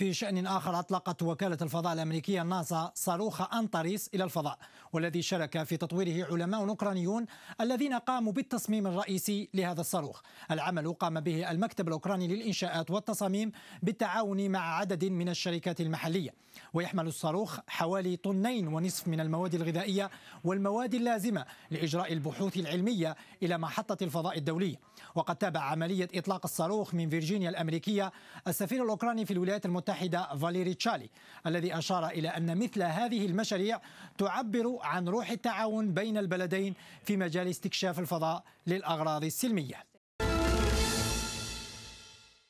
في شأن آخر أطلقت وكالة الفضاء الأمريكية ناسا صاروخ أنطريس إلى الفضاء والذي شارك في تطويره علماء أوكرانيون الذين قاموا بالتصميم الرئيسي لهذا الصاروخ العمل قام به المكتب الأوكراني للإنشاءات والتصاميم بالتعاون مع عدد من الشركات المحلية ويحمل الصاروخ حوالي طنين ونصف من المواد الغذائية والمواد اللازمة لإجراء البحوث العلمية إلى محطة الفضاء الدولية وقد تابع عملية إطلاق الصاروخ من فيرجينيا الأمريكية السفير الأوكراني في الولايات المتحدة المتحدة فاليري تشالي الذي أشار إلى أن مثل هذه المشاريع تعبر عن روح التعاون بين البلدين في مجال استكشاف الفضاء للأغراض السلمية